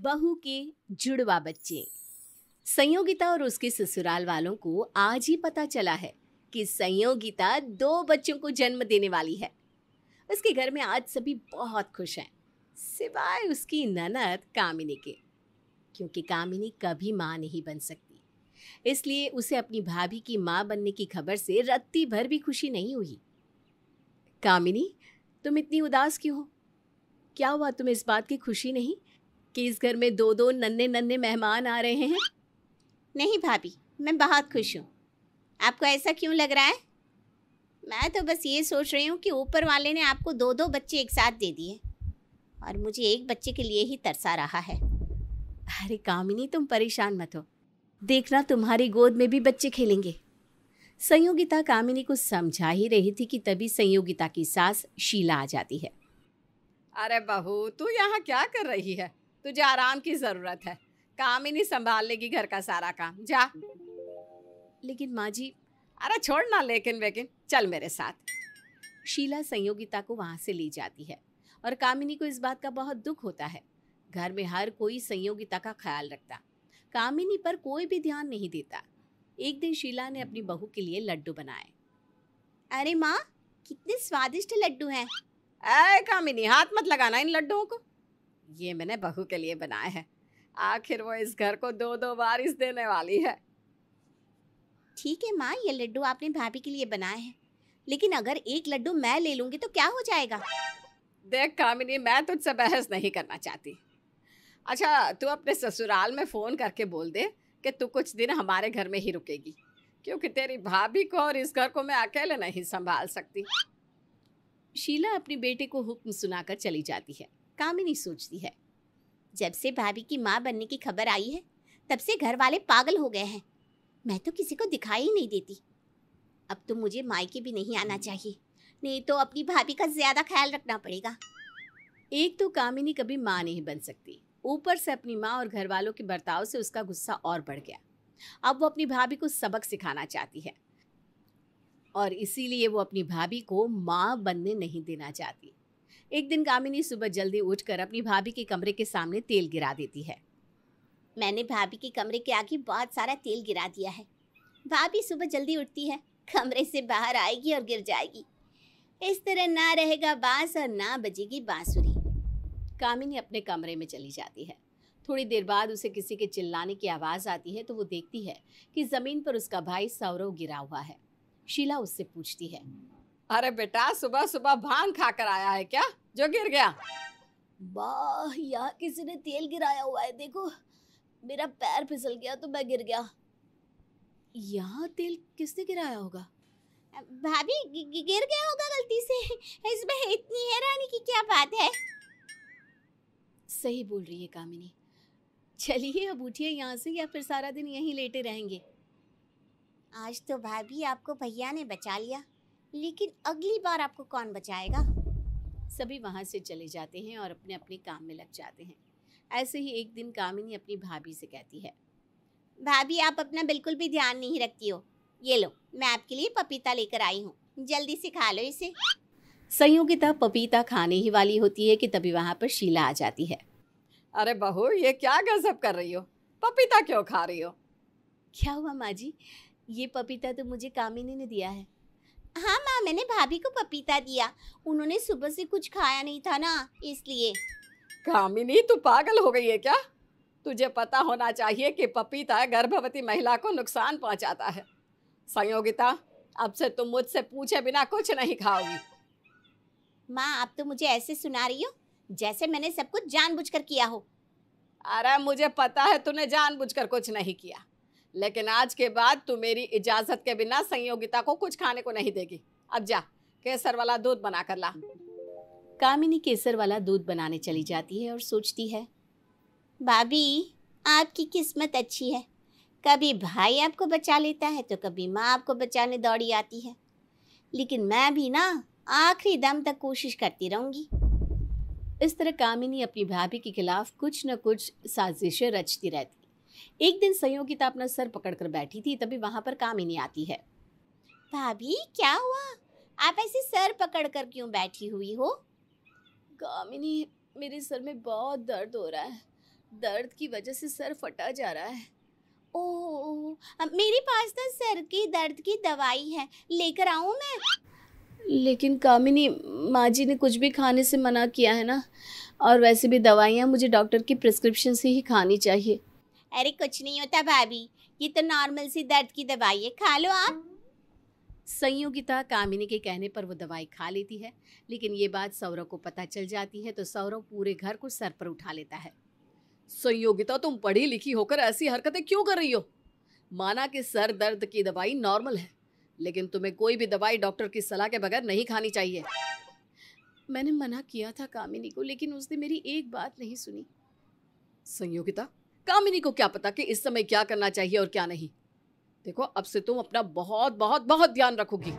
बहू के जुड़वा बच्चे संयोगिता और उसके ससुराल वालों को आज ही पता चला है कि संयोगिता दो बच्चों को जन्म देने वाली है उसके घर में आज सभी बहुत खुश हैं सिवाय उसकी ननद कामिनी के क्योंकि कामिनी कभी माँ नहीं बन सकती इसलिए उसे अपनी भाभी की माँ बनने की खबर से रत्ती भर भी खुशी नहीं हुई कामिनी तुम इतनी उदास क्यों हो क्या हुआ तुम इस बात की खुशी नहीं कि इस घर में दो दो नन्हे नन्हे मेहमान आ रहे हैं नहीं भाभी मैं बहुत खुश हूँ आपको ऐसा क्यों लग रहा है मैं तो बस ये सोच रही हूँ कि ऊपर वाले ने आपको दो दो बच्चे एक साथ दे दिए और मुझे एक बच्चे के लिए ही तरसा रहा है अरे कामिनी तुम परेशान मत हो देखना तुम्हारी गोद में भी बच्चे खेलेंगे संयोगिता कामिनी को समझा ही रही थी कि तभी संयोगिता की सास शीला आ जाती है अरे बहू तू यहाँ क्या कर रही है तुझे आराम की ज़रूरत है काम ही नहीं संभाल लेगी घर का सारा काम जा लेकिन माँ जी अरे छोड़ ना लेकिन वेकिन चल मेरे साथ शीला संयोगिता को वहाँ से ले जाती है और कामिनी को इस बात का बहुत दुख होता है घर में हर कोई संयोगिता का ख्याल रखता कामिनी पर कोई भी ध्यान नहीं देता एक दिन शीला ने अपनी बहू के लिए लड्डू बनाए अरे माँ कितने स्वादिष्ट लड्डू हैं अरे कामिनी हाथ मत लगाना इन लड्डुओं को ये मैंने बहू के लिए बनाया है आखिर वो इस घर को दो दो बार इस देने वाली है ठीक है माँ ये लड्डू आपने भाभी के लिए बनाए हैं लेकिन अगर एक लड्डू मैं ले लूंगी तो क्या हो जाएगा देख कामिनी मैं तुझसे बहस नहीं करना चाहती अच्छा तू अपने ससुराल में फ़ोन करके बोल दे कि तू कुछ दिन हमारे घर में ही रुकेगी क्योंकि तेरी भाभी को और इस घर को मैं अकेले नहीं संभाल सकती शीला अपनी बेटे को हुक्म सुनाकर चली जाती है कामिनी सोचती है जब से भाभी की माँ बनने की खबर आई है तब से घर वाले पागल हो गए हैं मैं तो किसी को दिखाई ही नहीं देती अब तो मुझे मायके भी नहीं आना चाहिए नहीं तो अपनी भाभी का ज़्यादा ख्याल रखना पड़ेगा एक तो कामिनी कभी माँ नहीं बन सकती ऊपर से अपनी माँ और घर वालों के बर्ताव से उसका गुस्सा और बढ़ गया अब वो अपनी भाभी को सबक सिखाना चाहती है और इसीलिए वो अपनी भाभी को माँ बनने नहीं देना चाहती एक दिन कामिनी सुबह जल्दी उठकर अपनी भाभी के कमरे के सामने तेल गिरा देती है मैंने भाभी के कमरे के आगे बहुत सारा तेल गिरा दिया है भाभी सुबह जल्दी उठती है कमरे से बाहर आएगी और गिर जाएगी इस तरह ना रहेगा बांस और ना बजेगी बांसुरी कामिनी अपने कमरे में चली जाती है थोड़ी देर बाद उसे किसी के चिल्लाने की आवाज़ आती है तो वो देखती है कि ज़मीन पर उसका भाई सौरव गिरा हुआ है शीला उससे पूछती है अरे बेटा सुबह सुबह भांग खा कर आया है क्या जो गिर गया वाह यहाँ किसी ने तेल गिराया हुआ है देखो मेरा पैर फिसल गया तो मैं गिर गया यहाँ तेल किसने गिराया होगा भाभी गिर गया होगा गलती से इसमें इतनी हैरानी की क्या बात है सही बोल रही है कामिनी चलिए अब उठिए यहाँ से या फिर सारा दिन यहीं लेटे रहेंगे आज तो भाभी आपको भैया ने बचा लिया लेकिन अगली बार आपको कौन बचाएगा सभी वहाँ से चले जाते हैं और अपने अपने काम में लग जाते हैं ऐसे ही एक दिन कामिनी अपनी भाभी से कहती है भाभी आप अपना बिल्कुल भी ध्यान नहीं रखती हो ये लो मैं आपके लिए पपीता लेकर आई हूँ जल्दी से खा लो इसे संयोगिता पपीता खाने ही वाली होती है कि तभी वहाँ पर शीला आ जाती है अरे बहू ये क्या गजब कर रही हो पपीता क्यों खा रही हो क्या हुआ माँ जी ये पपीता तो मुझे कामिनी ने दिया है हाँ माँ मैंने भाभी को पपीता दिया उन्होंने सुबह से कुछ खाया नहीं था ना इसलिए कामिनी तू पागल हो गई है क्या तुझे पता होना चाहिए कि पपीता गर्भवती महिला को नुकसान पहुंचाता है संयोगिता अब से तुम मुझसे पूछे बिना कुछ नहीं खाओगी माँ आप तो मुझे ऐसे सुना रही हो जैसे मैंने सब कुछ जानबूझकर किया हो अरे मुझे पता है तूने जानबूझकर कुछ नहीं किया लेकिन आज के बाद तू मेरी इजाज़त के बिना संयोगिता को कुछ खाने को नहीं देगी अब जा केसर वाला दूध बना कर ला कामिनी केसर वाला दूध बनाने चली जाती है और सोचती है भाभी आपकी किस्मत अच्छी है कभी भाई आपको बचा लेता है तो कभी माँ आपको बचाने दौड़ी आती है लेकिन मैं भी ना आखिरी दम तक कोशिश करती रहूँगी इस तरह कामिनी अपनी भाभी के खिलाफ कुछ न कुछ साजिशें रचती रहती एक दिन संयोगिता तो अपना सर पकड़कर बैठी थी तभी वहाँ पर कामिनी आती है भाभी क्या हुआ आप ऐसे सर पकड़ कर क्यों बैठी हुई हो गामिनी मेरे सर में बहुत दर्द हो रहा है दर्द की वजह से सर फटा जा रहा है ओह मेरे पास तो सर की दर्द की दवाई है लेकर आऊँ मैं लेकिन कामिनी माँ जी ने कुछ भी खाने से मना किया है ना और वैसे भी दवाइयाँ मुझे डॉक्टर की प्रिस्क्रिप्शन से ही खानी चाहिए अरे कुछ नहीं होता भाभी ये तो नॉर्मल सी दर्द की दवाई है खा लो आप संयोगिता कामिनी के कहने पर वो दवाई खा लेती है लेकिन ये बात सौरव को पता चल जाती है तो सौरव पूरे घर को सर पर उठा लेता है संयोगिता तुम पढ़ी लिखी होकर ऐसी हरकतें क्यों कर रही हो माना कि सर दर्द की दवाई नॉर्मल है लेकिन तुम्हें कोई भी दवाई डॉक्टर की सलाह के बगैर नहीं खानी चाहिए मैंने मना किया था कामिनी को लेकिन उसने मेरी एक बात नहीं सुनी संयोगिता कामिनी को क्या पता कि इस समय क्या करना चाहिए और क्या नहीं देखो अब से तुम अपना बहुत बहुत बहुत ध्यान रखोगी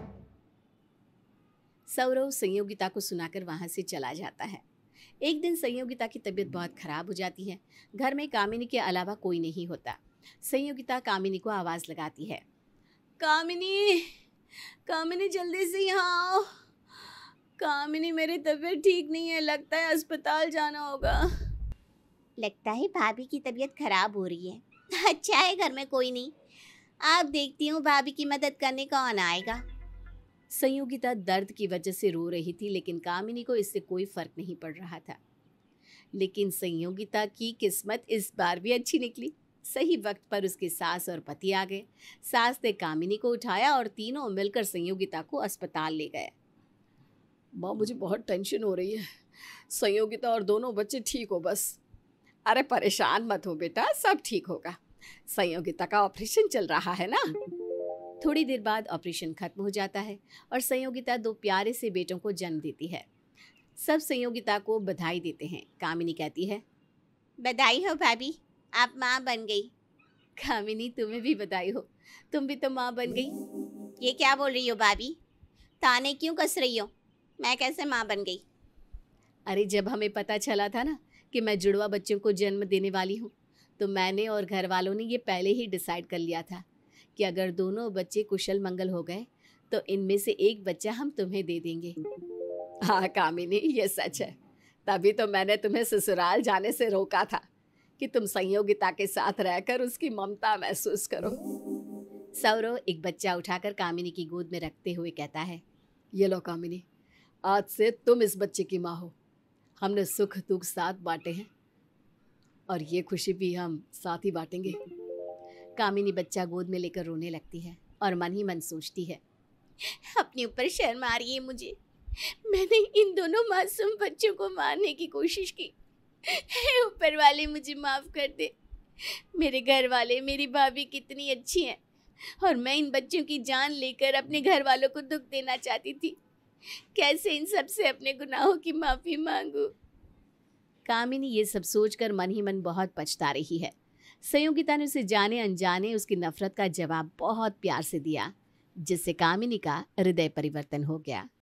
सौरव संयोगिता को सुनाकर वहां से चला जाता है एक दिन संयोगिता की तबीयत बहुत खराब हो जाती है घर में कामिनी के अलावा कोई नहीं होता संयोगिता कामिनी को आवाज़ लगाती है कामिनी कामिनी जल्दी से यहाँ आओ कामिनी मेरी तबीयत ठीक नहीं है लगता है अस्पताल जाना होगा लगता है भाभी की तबीयत खराब हो रही है अच्छा है घर में कोई नहीं आप देखती हूँ भाभी की मदद करने कौन आएगा संयोगिता दर्द की वजह से रो रही थी लेकिन कामिनी को इससे कोई फर्क नहीं पड़ रहा था लेकिन संयोगिता की किस्मत इस बार भी अच्छी निकली सही वक्त पर उसके सास और पति आ गए सास ने कामिनी को उठाया और तीनों मिलकर संयोगिता को अस्पताल ले गए माँ मुझे बहुत टेंशन हो रही है संयोगिता और दोनों बच्चे ठीक हो बस अरे परेशान मत हो बेटा सब ठीक होगा संयोगिता का ऑपरेशन चल रहा है ना थोड़ी देर बाद ऑपरेशन खत्म हो जाता है और संयोगिता दो प्यारे से बेटों को जन्म देती है सब संयोगिता को बधाई देते हैं कामिनी कहती है बधाई हो भाभी आप माँ बन गई कामिनी तुम्हें भी बधाई हो तुम भी तो माँ बन गई ये क्या बोल रही हो भाभी ताने क्यों कस रही हो मैं कैसे माँ बन गई अरे जब हमें पता चला था ना कि मैं जुड़वा बच्चों को जन्म देने वाली हूँ तो मैंने और घर वालों ने ये पहले ही डिसाइड कर लिया था कि अगर दोनों बच्चे कुशल मंगल हो गए तो इनमें से एक बच्चा हम तुम्हें दे देंगे हाँ कामिनी ये सच है तभी तो मैंने तुम्हें ससुराल जाने से रोका था कि तुम संयोगिता के साथ रहकर उसकी ममता महसूस करो सौरव एक बच्चा उठाकर कामिनी की गोद में रखते हुए कहता है ये लो कामिनी आज से तुम इस बच्चे की माँ हो हमने सुख दुख साथ बांटे हैं और ये खुशी भी हम साथ ही बांटेंगे कामिनी बच्चा गोद में लेकर रोने लगती है और मन ही मन सोचती है अपने ऊपर शर्म आ रही है मुझे मैंने इन दोनों मासूम बच्चों को मारने की कोशिश की ऊपर वाले मुझे माफ़ कर दे मेरे घर वाले मेरी भाभी कितनी अच्छी हैं और मैं इन बच्चों की जान लेकर अपने घर वालों को दुख देना चाहती थी कैसे इन सब से अपने गुनाहों की माफ़ी मांगू कामिनी ये सब सोचकर मन ही मन बहुत पछता रही है संयोगिता ने उसे जाने अनजाने उसकी नफरत का जवाब बहुत प्यार से दिया जिससे कामिनी का हृदय परिवर्तन हो गया